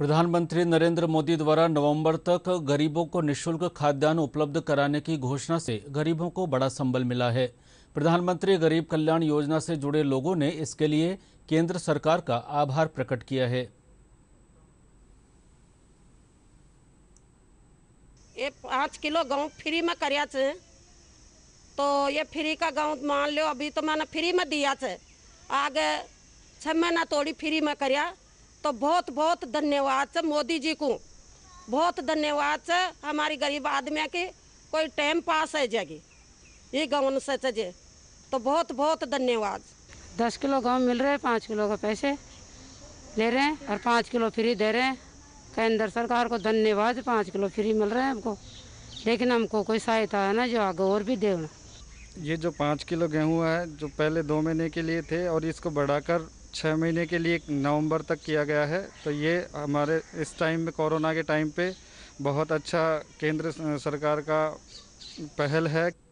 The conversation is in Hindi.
प्रधानमंत्री नरेंद्र मोदी द्वारा नवंबर तक गरीबों को निशुल्क खाद्यान्न उपलब्ध कराने की घोषणा से गरीबों को बड़ा संबल मिला है प्रधानमंत्री गरीब कल्याण योजना से जुड़े लोगों ने इसके लिए केंद्र सरकार का आभार प्रकट किया है ये पाँच किलो गेहूँ फ्री में कर तो ये फ्री का गेहूँ मान लो अभी तो मैंने फ्री में दिया आगे छह महीना तोड़ी फ्री में कर तो बहुत बहुत धन्यवाद से मोदी जी को बहुत धन्यवाद से हमारी गरीब आदमी के कोई टाइम पास है जाएगी ये गाँव से सजे तो बहुत बहुत धन्यवाद दस किलो गाँव मिल रहे हैं पाँच किलो का पैसे ले रहे हैं और पाँच किलो फ्री दे रहे हैं केंद्र सरकार को धन्यवाद पाँच किलो फ्री मिल रहे हैं हमको लेकिन हमको कोई सहायता है ना जो आगे और भी देना ये जो पाँच किलो गेहूँ है जो पहले दो महीने के लिए थे और इसको बढ़ाकर छः महीने के लिए नवंबर तक किया गया है तो ये हमारे इस टाइम में कोरोना के टाइम पे बहुत अच्छा केंद्र सरकार का पहल है